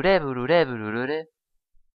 ブルレブルレブルルレ